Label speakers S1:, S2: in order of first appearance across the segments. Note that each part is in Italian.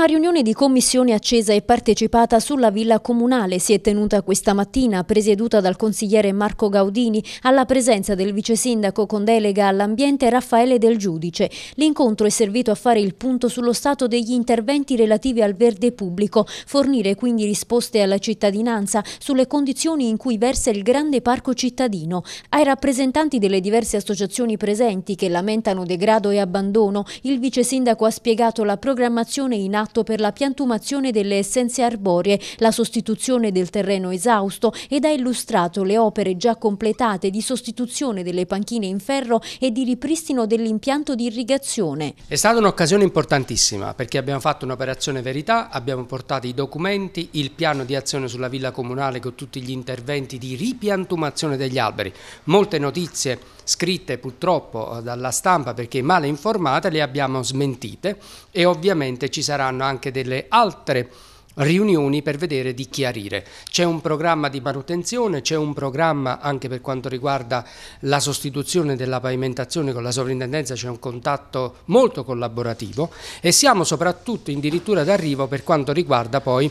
S1: Una riunione di commissione accesa e partecipata sulla villa comunale si è tenuta questa mattina, presieduta dal consigliere Marco Gaudini, alla presenza del vice sindaco con delega all'ambiente Raffaele Del Giudice. L'incontro è servito a fare il punto sullo stato degli interventi relativi al verde pubblico, fornire quindi risposte alla cittadinanza sulle condizioni in cui versa il grande parco cittadino. Ai rappresentanti delle diverse associazioni presenti che lamentano degrado e abbandono, il vice sindaco ha spiegato la programmazione in atto atto per la piantumazione delle essenze arboree, la sostituzione del terreno esausto ed ha illustrato le opere già completate di sostituzione delle panchine in ferro e di ripristino dell'impianto di irrigazione.
S2: È stata un'occasione importantissima perché abbiamo fatto un'operazione verità, abbiamo portato i documenti, il piano di azione sulla villa comunale con tutti gli interventi di ripiantumazione degli alberi. Molte notizie scritte purtroppo eh, dalla stampa perché male informate le abbiamo smentite e ovviamente ci saranno faranno anche delle altre riunioni per vedere di chiarire. C'è un programma di manutenzione, c'è un programma anche per quanto riguarda la sostituzione della pavimentazione con la sovrintendenza, c'è un contatto molto collaborativo e siamo soprattutto in dirittura d'arrivo per quanto riguarda poi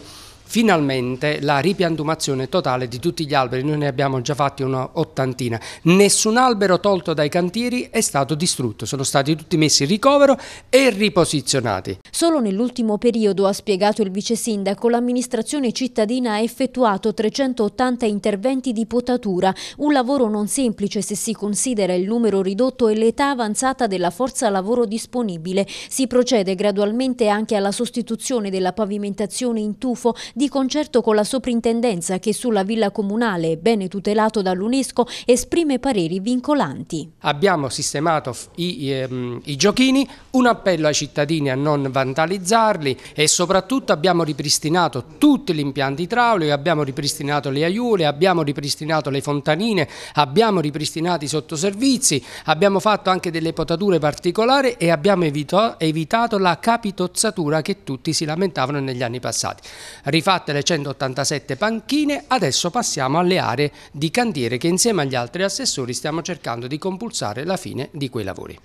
S2: finalmente la ripiantumazione totale di tutti gli alberi, noi ne abbiamo già fatti un'ottantina, nessun albero tolto dai cantieri è stato distrutto, sono stati tutti messi in ricovero e riposizionati.
S1: Solo nell'ultimo periodo, ha spiegato il vice sindaco, l'amministrazione cittadina ha effettuato 380 interventi di potatura, un lavoro non semplice se si considera il numero ridotto e l'età avanzata della forza lavoro disponibile. Si procede gradualmente anche alla sostituzione della pavimentazione in tufo di concerto con la soprintendenza che sulla villa comunale, bene tutelato dall'UNESCO, esprime pareri vincolanti.
S2: Abbiamo sistemato i, ehm, i giochini, un appello ai cittadini a non vandalizzarli e soprattutto abbiamo ripristinato tutti gli impianti idraulici, abbiamo ripristinato le aiule, abbiamo ripristinato le fontanine, abbiamo ripristinato i sottoservizi, abbiamo fatto anche delle potature particolari e abbiamo evito, evitato la capitozzatura che tutti si lamentavano negli anni passati. Rifà fatte le 187 panchine, adesso passiamo alle aree di cantiere che insieme agli altri assessori stiamo cercando di compulsare la fine di quei lavori.